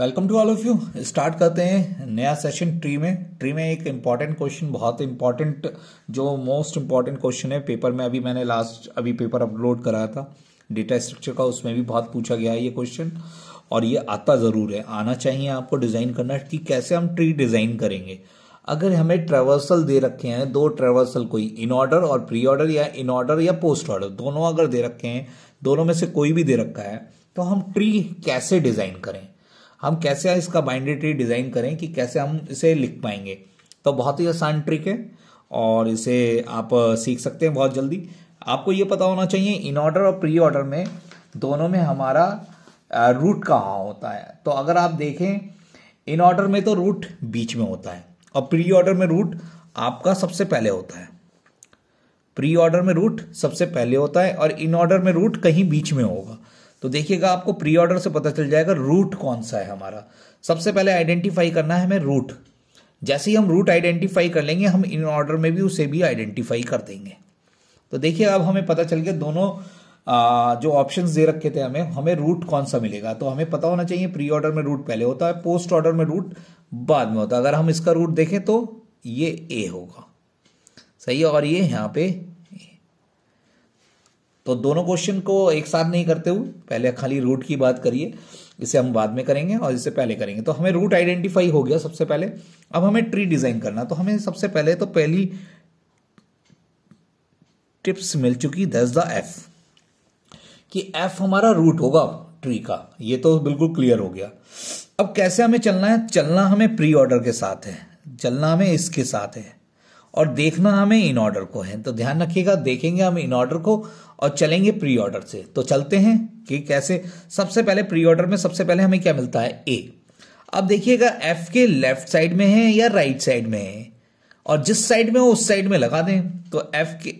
Welcome to all of you start करते हैं नया सेशन ट्री में ट्री में एक इम्पॉर्टेंट क्वेश्चन बहुत इम्पॉर्टेंट जो मोस्ट इम्पॉर्टेंट क्वेश्चन है पेपर में अभी मैंने लास्ट अभी पेपर अपलोड कराया था डेटा स्ट्रक्चर का उसमें भी बहुत पूछा गया है ये क्वेश्चन और ये आता ज़रूर है आना चाहिए आपको डिज़ाइन करना कि कैसे हम ट्री डिज़ाइन करेंगे अगर हमें ट्रेवर्सल दे रखे हैं दो ट्रेवर्सल कोई इन ऑर्डर और प्री ऑर्डर या इन ऑर्डर या पोस्ट ऑर्डर दोनों अगर दे रखे हैं दोनों में से कोई भी दे रखा है तो हम ट्री कैसे डिज़ाइन करें हम कैसे इसका बाइंडरी ट्री डिज़ाइन करें कि कैसे हम इसे लिख पाएंगे तो बहुत ही आसान ट्रिक है और इसे आप सीख सकते हैं बहुत जल्दी आपको ये पता होना चाहिए इन ऑर्डर और प्री ऑर्डर में दोनों में हमारा रूट कहाँ होता है तो अगर आप देखें इन ऑर्डर में तो रूट बीच में होता है और प्री ऑर्डर में रूट आपका सबसे पहले होता है प्री ऑर्डर में रूट सबसे पहले होता है और इन ऑर्डर में रूट कहीं बीच में होगा तो देखिएगा आपको प्री ऑर्डर से पता चल जाएगा रूट कौन सा है हमारा सबसे पहले आइडेंटिफाई करना है हमें रूट जैसे ही हम रूट आइडेंटिफाई कर लेंगे हम इन ऑर्डर में भी उसे भी आइडेंटिफाई कर देंगे तो देखिए अब हमें पता चल गया दोनों आ, जो ऑप्शन दे रखे थे हमें हमें रूट कौन सा मिलेगा तो हमें पता होना चाहिए प्री ऑर्डर में रूट पहले होता है पोस्ट ऑर्डर में रूट बाद में होता है अगर हम इसका रूट देखें तो ये ए होगा सही है और ये यहाँ पे तो दोनों क्वेश्चन को एक साथ नहीं करते हुए पहले खाली रूट की बात करिए इसे हम बाद में करेंगे और इसे पहले करेंगे तो हमें रूट आइडेंटिफाई हो गया सबसे पहले अब हमें ट्री डिजाइन करना तो हमें सबसे पहले तो पहली टिप्स मिल चुकी दस द एफ कि एफ हमारा रूट होगा ट्री का ये तो बिल्कुल क्लियर हो गया अब कैसे हमें चलना है चलना हमें प्री ऑर्डर के साथ है चलना हमें इसके साथ है और देखना हमें इन ऑर्डर को है तो ध्यान रखिएगा देखेंगे हम इन ऑर्डर को और चलेंगे प्री ऑर्डर से तो चलते हैं कि कैसे सबसे पहले प्री ऑर्डर में सबसे पहले हमें क्या मिलता है ए अब देखिएगा एफ के लेफ्ट साइड में है या राइट साइड में है और जिस साइड में हो उस साइड में लगा दें तो एफ के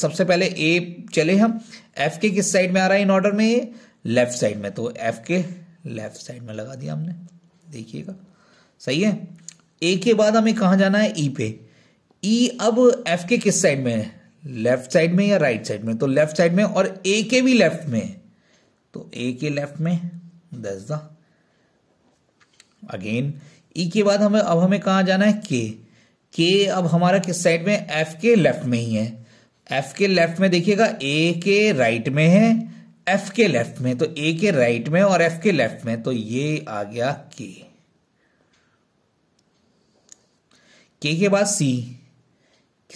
सबसे पहले ए चले हम एफ के किस साइड में आ रहा है इन ऑर्डर में लेफ्ट साइड में तो एफ के लेफ्ट साइड में लगा दिया हमने देखिएगा सही है ए के बाद हमें कहा जाना है ई e पे ई e अब एफ के किस साइड में है लेफ्ट साइड में या राइट साइड में तो लेफ्ट साइड में और ए के भी लेफ्ट में तो ए के लेफ्ट में दस द अगेन ई के बाद हमें अब हमें कहा जाना है के के अब हमारा किस साइड में एफ के लेफ्ट में ही है एफ के लेफ्ट में देखिएगा ए के राइट में है एफ के लेफ्ट में तो ए के राइट में और एफ के लेफ्ट में तो ये आ गया के के के बाद सी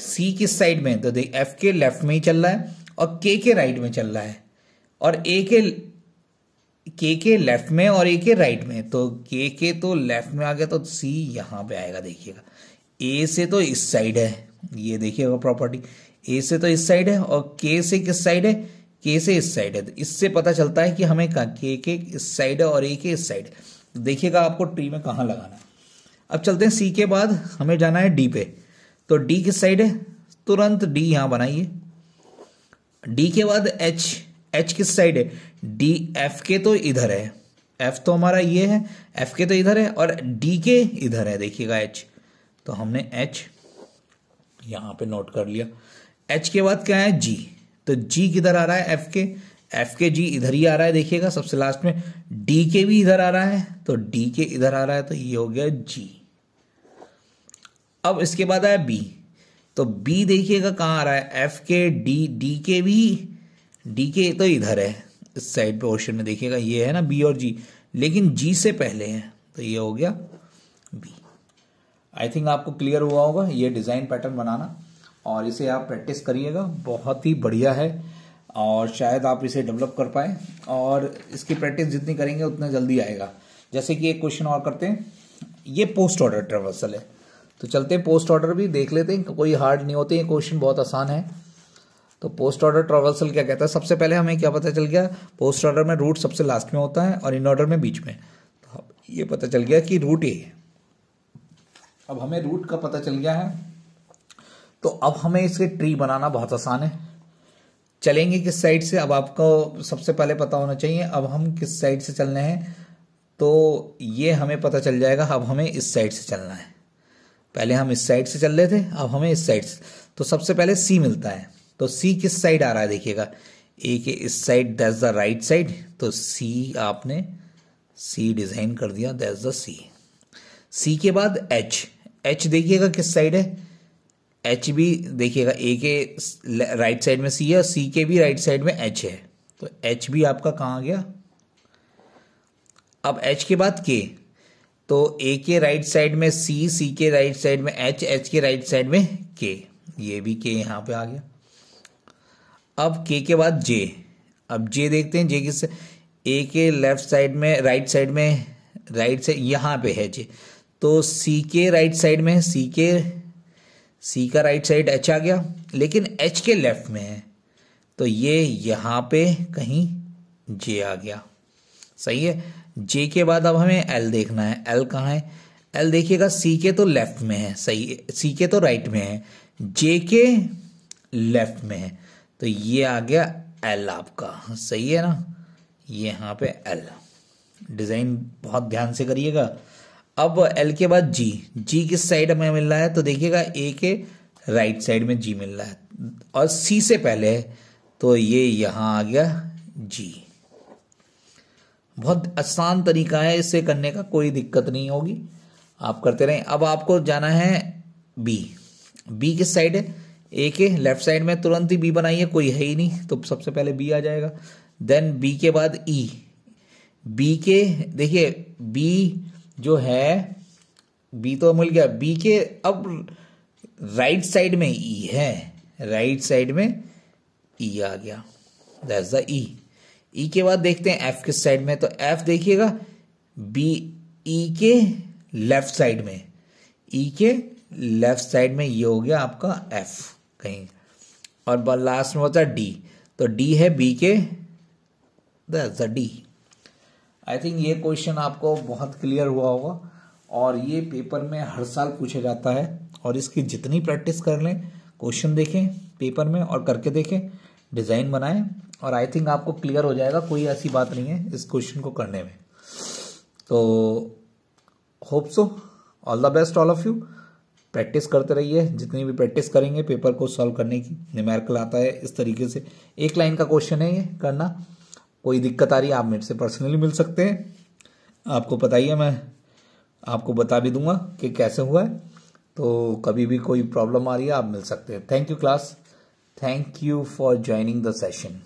सी किस साइड में तो देख एफ के लेफ्ट में ही चल रहा है और के के राइट में चल रहा है और ए के के के लेफ्ट में और ए के राइट में तो के के तो लेफ्ट में आ गया तो सी यहां पे आएगा देखिएगा ए से तो इस साइड है ये देखिएगा प्रॉपर्टी ए से तो इस साइड है और के से किस साइड है के से इस साइड है तो इससे पता चलता है कि हमें कहा के के इस साइड है और ए के इस साइड है देखिएगा आपको ट्री में कहा लगाना है अब चलते हैं सी के बाद हमें जाना है डी पे तो डी किस साइड है तुरंत डी यहां बनाइए डी के बाद एच एच किस साइड है डी एफ के तो इधर है एफ तो हमारा ये है एफ के तो इधर है और डी के इधर है देखिएगा एच तो हमने एच यहां पे नोट कर लिया एच के बाद क्या है जी तो जी किधर आ रहा है एफ के एफ के जी इधर ही आ रहा है देखिएगा सबसे लास्ट में डी के भी इधर आ रहा है तो डी के इधर आ रहा है तो ये हो गया जी अब इसके बाद आया बी तो बी देखिएगा कहाँ आ रहा है एफ के डी डी के भी डी के तो इधर है इस साइड पे ऑप्शन में देखिएगा ये है ना बी और जी लेकिन जी से पहले है तो ये हो गया बी आई थिंक आपको क्लियर हुआ होगा ये डिज़ाइन पैटर्न बनाना और इसे आप प्रैक्टिस करिएगा बहुत ही बढ़िया है और शायद आप इसे डेवलप कर पाए और इसकी प्रैक्टिस जितनी करेंगे उतना जल्दी आएगा जैसे कि एक क्वेश्चन और करते हैं ये पोस्ट ऑर्डर ट्रेवर्सल है तो चलते हैं पोस्ट ऑर्डर भी देख लेते हैं कोई हार्ड नहीं होते क्वेश्चन बहुत आसान है तो पोस्ट ऑर्डर ट्रावर्सल क्या कहता है सबसे पहले हमें क्या पता चल गया पोस्ट ऑर्डर में रूट सबसे लास्ट में होता है और इन ऑर्डर में बीच में तो ये पता चल गया कि रूट ये अब हमें रूट का पता चल गया है तो अब हमें इसके ट्री बनाना बहुत आसान है चलेंगे किस साइड से अब आपको सबसे पहले पता होना चाहिए अब हम किस साइड से चलने हैं तो ये हमें पता चल जाएगा अब हमें इस साइड से चलना है पहले हम इस साइड से चल रहे थे अब हमें इस साइड से तो सबसे पहले सी मिलता है तो सी किस साइड आ रहा है देखिएगा ए के इस side that the right side तो सी आपने सी डिज़ाइन कर दिया दैट द सी सी के बाद एच एच देखिएगा किस साइड है एच भी देखिएगा ए के राइट साइड में सी है और सी के भी राइट साइड में एच है तो एच भी आपका कहाँ आ गया अब एच के बाद के तो ए के राइट साइड में सी सी के राइट साइड में एच एच के राइट साइड में के ये भी के यहां पे आ गया अब के के बाद जे अब जे देखते हैं जे किस ए के लेफ्ट साइड में राइट साइड में राइट साइड यहां पे है जे तो सी के राइट साइड में सी के सी का राइट साइड एच आ गया लेकिन एच के लेफ्ट में है तो ये यहां पे कहीं जे आ गया सही है जे के बाद अब हमें एल देखना है एल कहाँ है एल देखिएगा सी के तो लेफ्ट में है सही सी के तो राइट में है जे के लेफ्ट में है तो ये आ गया एल आपका सही है ना ये यहाँ पे एल डिज़ाइन बहुत ध्यान से करिएगा अब एल के बाद जी जी किस साइड में मिल रहा है तो देखिएगा ए के राइट साइड में जी मिल रहा है और सी से पहले है तो ये यहाँ आ गया जी बहुत आसान तरीका है इससे करने का कोई दिक्कत नहीं होगी आप करते रहें अब आपको जाना है बी बी किस साइड है ए के लेफ्ट साइड में तुरंत ही बी बनाइए कोई है ही नहीं तो सबसे पहले बी आ जाएगा देन बी के बाद ई e। बी के देखिए बी जो है बी तो मिल गया बी के अब राइट साइड में ई e है राइट साइड में ई e आ गया that's the E E e के बाद देखते हैं एफ किस साइड में तो एफ देखिएगा बी ई e के लेफ्ट साइड में ई e के लेफ्ट साइड में ये हो गया आपका एफ कहीं और लास्ट में होता है डी तो डी है बी के डी आई थिंक ये क्वेश्चन आपको बहुत क्लियर हुआ होगा और ये पेपर में हर साल पूछा जाता है और इसकी जितनी प्रैक्टिस कर लें क्वेश्चन देखें पेपर में और करके देखें डिज़ाइन बनाएं और आई थिंक आपको क्लियर हो जाएगा कोई ऐसी बात नहीं है इस क्वेश्चन को करने में तो hope so all the best all of you practice करते रहिए जितनी भी प्रैक्टिस करेंगे पेपर को सॉल्व करने की निमेरिकल आता है इस तरीके से एक लाइन का क्वेश्चन है ये करना कोई दिक्कत आ रही है आप मेरे से पर्सनली मिल सकते हैं आपको पता ही है मैं आपको बता भी दूंगा कि कैसे हुआ है तो कभी भी कोई प्रॉब्लम आ रही है आप मिल सकते हैं thank you class thank you for joining the session